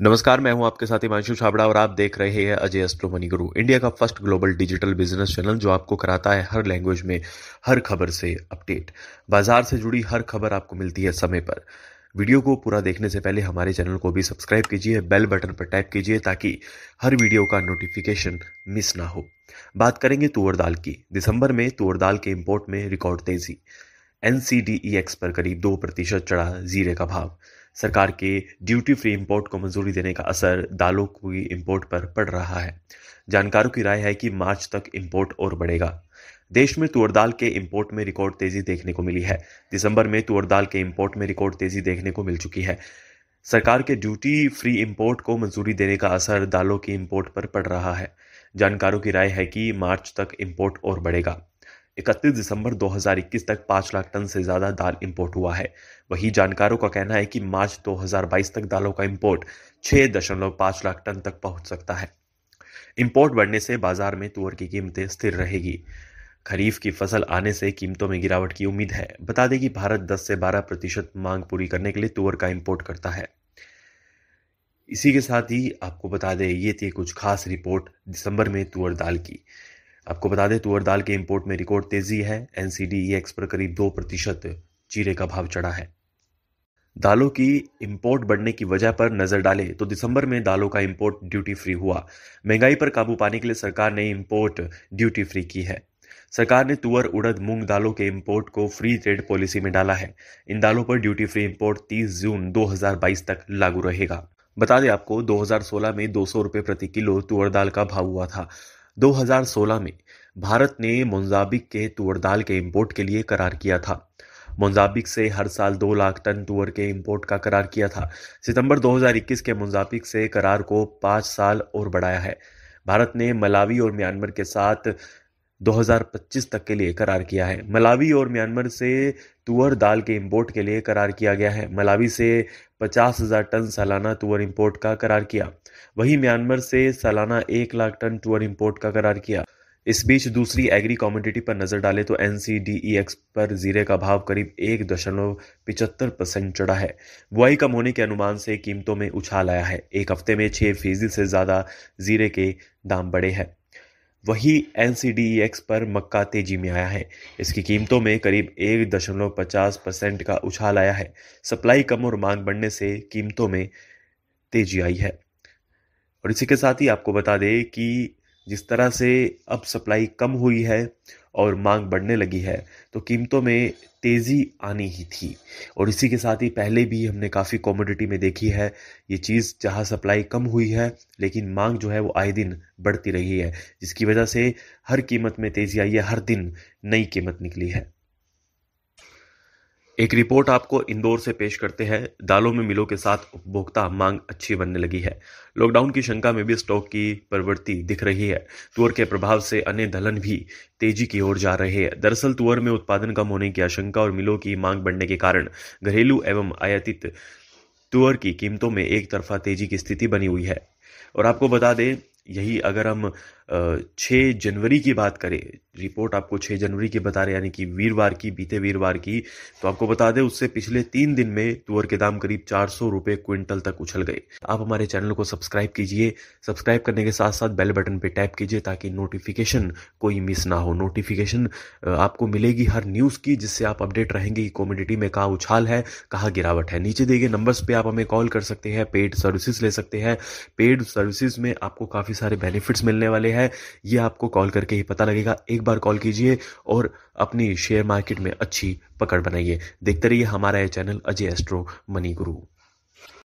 नमस्कार मैं हूं आपके साथ हिमांशु छाबड़ा और आप देख रहे हैं Ajay astro money guru India का first global digital business channel जो आपको कराता है हर लैंग्वेज में हर खबर से अपडेट बाजार से जुड़ी हर खबर आपको मिलती है समय पर वीडियो को पूरा देखने से पहले हमारे चैनल को भी सब्सक्राइब कीजिए बेल बटन पर टैप कीजिए ताकि हर वीडियो का नोटिफिकेशन मिस ना हो बात करेंगे तुअर दाल की दिसंबर में तुअर दाल के इम्पोर्ट में रिकॉर्ड तेजी एन एक्स e पर करीब दो प्रतिशत चढ़ा जीरे का भाव सरकार के ड्यूटी फ्री इंपोर्ट को मंजूरी देने का असर दालों की इंपोर्ट पर पड़ रहा है जानकारों की राय है कि मार्च तक इंपोर्ट और बढ़ेगा देश में तुअर दाल के इंपोर्ट में रिकॉर्ड तेजी देखने को मिली है दिसंबर में तुअर दाल के इंपोर्ट में रिकॉर्ड तेजी देखने को मिल चुकी है सरकार के ड्यूटी फ्री इंपोर्ट को मंजूरी देने का असर दालों की इंपोर्ट पर पड़ रहा है जानकारों की राय है कि मार्च तक इंपोर्ट और बढ़ेगा इकतीस दिसंबर 2021 तक 5 लाख टन से ज़्यादा दाल इंपोर्ट हुआ है वही जानकारों का कहना है कि मार्च 2022 तक दालों का इंपोर्ट 6.5 लाख टन तक पहुंच सकता है इंपोर्ट बढ़ने से बाजार में तुअर की कीमतें स्थिर रहेगी खरीफ की फसल आने से कीमतों में गिरावट की उम्मीद है बता दें कि भारत 10 से 12 प्रतिशत मांग पूरी करने के लिए तुअर का इंपोर्ट करता है इसी के साथ ही आपको बता दें ये थी कुछ खास रिपोर्ट दिसंबर में तुअर दाल की आपको बता दें तुअर दाल के इंपोर्ट में रिकॉर्ड तेजी है एनसीडी एक्स e पर करीब दो प्रतिशत चीरे का भाव चढ़ा है दालों की इंपोर्ट बढ़ने की वजह पर नजर डालें तो दिसंबर में दालों का इंपोर्ट ड्यूटी फ्री हुआ महंगाई पर काबू पाने के लिए सरकार ने इंपोर्ट ड्यूटी फ्री की है सरकार ने तुअर उड़द मूंग दालों के इंपोर्ट को फ्री ट्रेड पॉलिसी में डाला है इन दालों पर ड्यूटी फ्री इंपोर्ट 30 जून 2022 तक लागू रहेगा बता दें आपको 2016 में दो सौ प्रति किलो तुअर दाल का भाव हुआ था 2016 में भारत ने मोजाबिक के तुअर दाल के इंपोर्ट के लिए करार किया था मोजाबिक से हर साल दो लाख टन तुअर के इंपोर्ट का करार किया था सितंबर 2021 के मोजाबिक से करार को पाँच साल और बढ़ाया है भारत ने मलावी और म्यांमार के साथ 2025 तक के लिए करार किया है मलावी और म्यांमार से तुअर दाल के इंपोर्ट के लिए करार किया गया है मलावी से पचास हज़ार टन सालाना तुअर इंपोर्ट का करार किया वहीं म्यांमार से सालाना एक लाख टन तुअर इंपोर्ट का करार किया इस बीच दूसरी एग्री कॉमोडिटी पर नजर डाले तो एन e पर जीरे का भाव करीब एक दशमलव पिचहत्तर परसेंट चढ़ा है बुआई कम होने के अनुमान से कीमतों में उछाल आया है एक हफ्ते में छः फीसदी से ज़्यादा जीरे के दाम बढ़े हैं वही एन e पर मक्का तेजी में आया है इसकी कीमतों में करीब एक दशमलव पचास परसेंट का उछाल आया है सप्लाई कम और मांग बढ़ने से कीमतों में तेजी आई है और इसी के साथ ही आपको बता दें कि जिस तरह से अब सप्लाई कम हुई है और मांग बढ़ने लगी है तो कीमतों में तेज़ी आनी ही थी और इसी के साथ ही पहले भी हमने काफ़ी कॉमोडिटी में देखी है ये चीज़ जहाँ सप्लाई कम हुई है लेकिन मांग जो है वो आए दिन बढ़ती रही है जिसकी वजह से हर कीमत में तेज़ी आई है हर दिन नई कीमत निकली है एक रिपोर्ट आपको इंदौर से पेश करते हैं दालों में मिलों के साथ उपभोक्ता मांग अच्छी बनने लगी है लॉकडाउन की शंका में भी स्टॉक की प्रवृत्ति दिख रही है तुअर के प्रभाव से अन्य दलहन भी तेजी की ओर जा रहे हैं दरअसल तुअर में उत्पादन कम होने की आशंका और मिलों की मांग बढ़ने के कारण घरेलू एवं आयातित तुअर की कीमतों में एक तरफा तेजी की स्थिति बनी हुई है और आपको बता दें यही अगर हम छः जनवरी की बात करें रिपोर्ट आपको छः जनवरी की बता रहे यानी कि वीरवार की बीते वीरवार की तो आपको बता दें उससे पिछले तीन दिन में तुअर के दाम करीब चार सौ रुपये क्विंटल तक उछल गए आप हमारे चैनल को सब्सक्राइब कीजिए सब्सक्राइब करने के साथ साथ बेल बटन पर टैप कीजिए ताकि नोटिफिकेशन कोई मिस ना हो नोटिफिकेशन आपको मिलेगी हर न्यूज़ की जिससे आप अपडेट रहेंगे कि कॉमोडिटी में कहाँ उछाल है कहाँ गिरावट है नीचे दिए गए नंबर्स पर आप हमें कॉल कर सकते हैं पेड सर्विसेज ले सकते हैं पेड सर्विसेज में आपको काफ़ी सारे बेनिफिट्स मिलने वाले हैं है ये आपको कॉल करके ही पता लगेगा एक बार कॉल कीजिए और अपनी शेयर मार्केट में अच्छी पकड़ बनाइए देखते रहिए हमारा यह चैनल अजय एस्ट्रो मनी गुरु